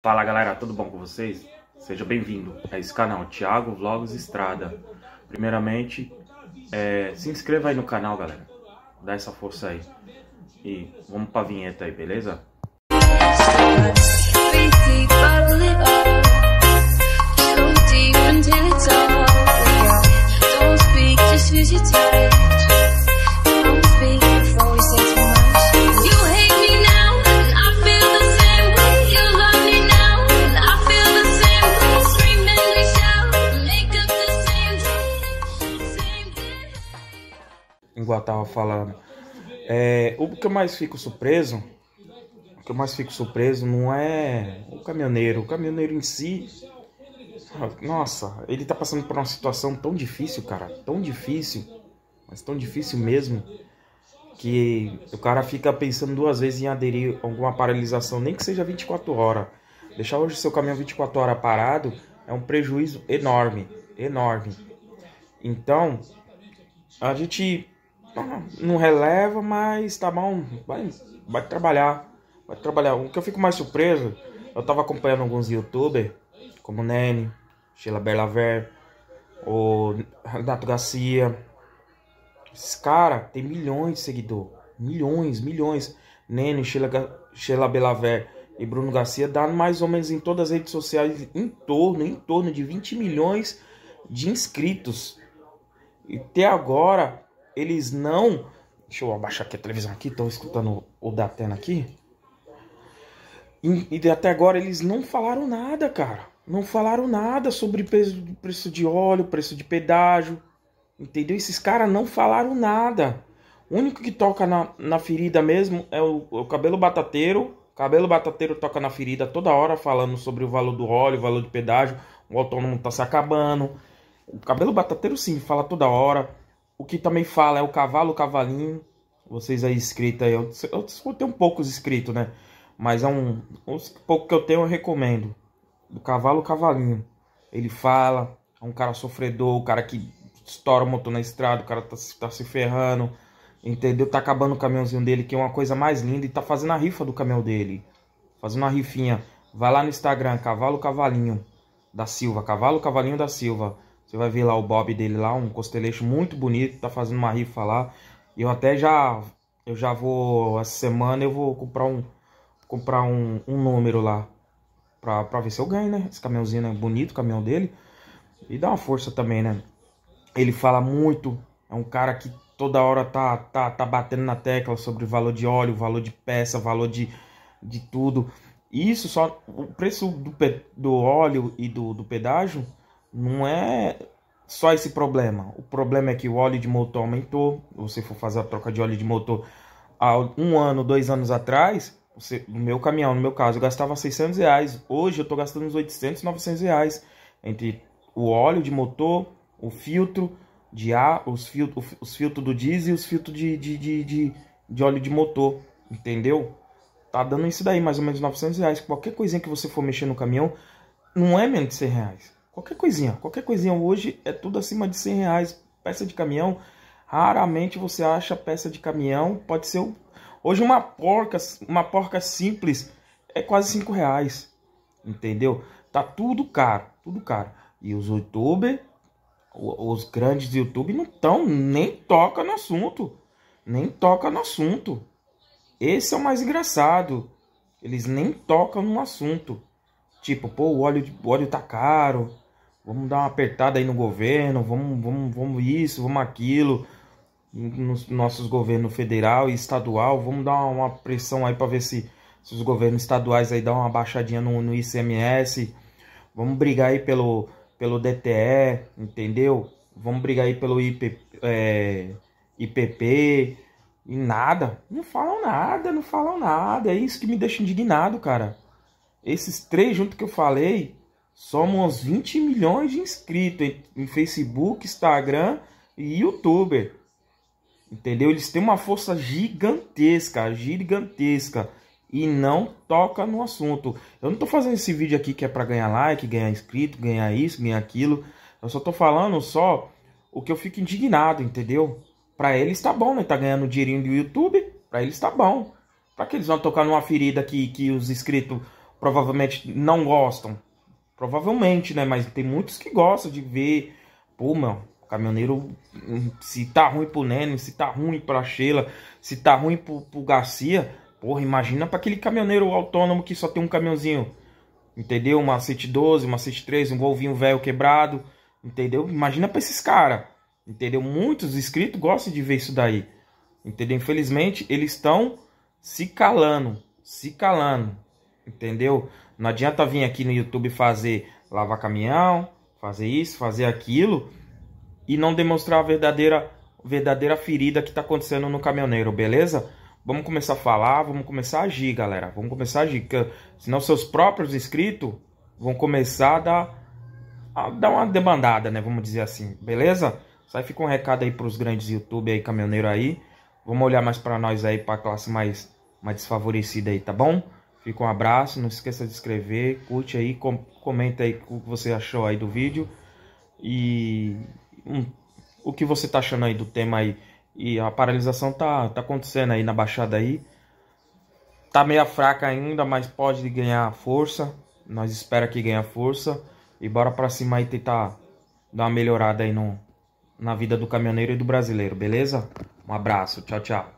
Fala galera, tudo bom com vocês? Seja bem-vindo a esse canal, Thiago Vlogs Estrada. Primeiramente, é, se inscreva aí no canal, galera. Dá essa força aí. E vamos pra vinheta aí, beleza? Música igual eu tava falando. É, o que eu mais fico surpreso, o que eu mais fico surpreso não é o caminhoneiro. O caminhoneiro em si, nossa, ele tá passando por uma situação tão difícil, cara, tão difícil, mas tão difícil mesmo, que o cara fica pensando duas vezes em aderir a alguma paralisação, nem que seja 24 horas. Deixar hoje seu caminhão 24 horas parado é um prejuízo enorme, enorme. Então, a gente não releva, mas tá bom, vai, vai trabalhar. Vai trabalhar. O que eu fico mais surpreso, eu tava acompanhando alguns youtubers, como Nene, Sheila Berlaver, o Renato Garcia. Esses caras tem milhões de seguidores. Milhões, milhões. Nene, Sheila, Sheila Belaver e Bruno Garcia dá mais ou menos em todas as redes sociais em torno, em torno de 20 milhões de inscritos. E até agora eles não. Deixa eu abaixar aqui a televisão aqui, estão escutando o Datena aqui. E, e, até agora eles não falaram nada, cara. Não falaram nada sobre preço, preço de óleo, preço de pedágio. Entendeu? Esses caras não falaram nada. O único que toca na, na ferida mesmo é o, é o cabelo batateiro. Cabelo batateiro toca na ferida toda hora falando sobre o valor do óleo, o valor do pedágio. O autônomo tá se acabando. O cabelo batateiro sim, fala toda hora. O que também fala é o cavalo, o cavalinho. Vocês aí escrita aí, eu, eu, eu tenho poucos escritos, né? Mas é um. Os pouco que eu tenho eu recomendo. Do cavalo, o cavalinho. Ele fala, é um cara sofredor, o cara que estoura o motor na estrada, o cara tá, tá se ferrando, entendeu? Tá acabando o caminhãozinho dele, que é uma coisa mais linda, e tá fazendo a rifa do caminhão dele. Fazendo uma rifinha. Vai lá no Instagram, Cavalo Cavalinho da Silva, Cavalo Cavalinho da Silva. Você vai ver lá o Bob dele lá, um costeleixo muito bonito, tá fazendo uma rifa lá. Eu até já eu já vou essa semana eu vou comprar um comprar um, um número lá pra, pra ver se eu ganho, né? Esse caminhãozinho é né? bonito, o caminhão dele. E dá uma força também, né? Ele fala muito, é um cara que toda hora tá tá tá batendo na tecla sobre o valor de óleo, valor de peça, valor de de tudo. E isso só o preço do, do óleo e do, do pedágio não é só esse problema. O problema é que o óleo de motor aumentou. Você for fazer a troca de óleo de motor há um ano, dois anos atrás, você, no meu caminhão, no meu caso, eu gastava 600 reais. Hoje eu estou gastando uns 800, 900 reais entre o óleo de motor, o filtro de ar, os filtros, os filtros do diesel e os filtros de, de, de, de, de óleo de motor, entendeu? Tá dando isso daí, mais ou menos 900 reais. Qualquer coisinha que você for mexer no caminhão, não é menos de 100 reais. Qualquer coisinha, qualquer coisinha hoje é tudo acima de 100 reais. Peça de caminhão, raramente você acha peça de caminhão. Pode ser hoje uma porca, uma porca simples é quase 5 reais, entendeu? Tá tudo caro, tudo caro. E os youtubers, os grandes youtubers não estão, nem toca no assunto. Nem toca no assunto. Esse é o mais engraçado. Eles nem tocam no assunto. Tipo, pô, o óleo, o óleo tá caro vamos dar uma apertada aí no governo, vamos, vamos, vamos isso, vamos aquilo, nos nossos governos federal e estadual, vamos dar uma pressão aí para ver se, se, os governos estaduais aí dão uma baixadinha no, no ICMS, vamos brigar aí pelo, pelo DTE, entendeu? Vamos brigar aí pelo IP, é, IPP e nada, não falam nada, não falam nada, é isso que me deixa indignado, cara. Esses três juntos que eu falei, Somos 20 milhões de inscritos em Facebook, Instagram e YouTuber. Entendeu? Eles têm uma força gigantesca, gigantesca. E não toca no assunto. Eu não tô fazendo esse vídeo aqui que é para ganhar like, ganhar inscrito, ganhar isso, ganhar aquilo. Eu só tô falando só o que eu fico indignado, entendeu? Para eles tá bom, né? Tá ganhando dinheirinho do YouTube, para eles tá bom. Para que eles vão tocar numa ferida que, que os inscritos provavelmente não gostam. Provavelmente, né? Mas tem muitos que gostam de ver. Pô, meu, caminhoneiro, hum, se tá ruim pro Neno, se tá ruim pra Sheila, se tá ruim pro, pro Garcia. Porra, imagina pra aquele caminhoneiro autônomo que só tem um caminhãozinho. Entendeu? Uma 112, uma 113, um golvinho velho quebrado. Entendeu? Imagina pra esses caras. Entendeu? Muitos inscritos gostam de ver isso daí. Entendeu? Infelizmente, eles estão se calando. Se calando. Entendeu? Não adianta vir aqui no YouTube fazer lavar caminhão, fazer isso, fazer aquilo e não demonstrar a verdadeira, verdadeira ferida que está acontecendo no caminhoneiro, beleza? Vamos começar a falar, vamos começar a agir, galera. Vamos começar a agir, porque senão seus próprios inscritos vão começar a dar, a dar uma demandada, né? Vamos dizer assim, beleza? Sai fica um recado aí para os grandes YouTube aí, caminhoneiro aí. Vamos olhar mais para nós aí, para a classe mais, mais desfavorecida aí, tá bom? Fica um abraço, não esqueça de escrever, curte aí, com, comenta aí o que você achou aí do vídeo e um, o que você tá achando aí do tema aí. E a paralisação tá, tá acontecendo aí na Baixada aí. Tá meia fraca ainda, mas pode ganhar força. Nós espera que ganhe força. E bora pra cima aí tentar dar uma melhorada aí no, na vida do caminhoneiro e do brasileiro, beleza? Um abraço, tchau, tchau.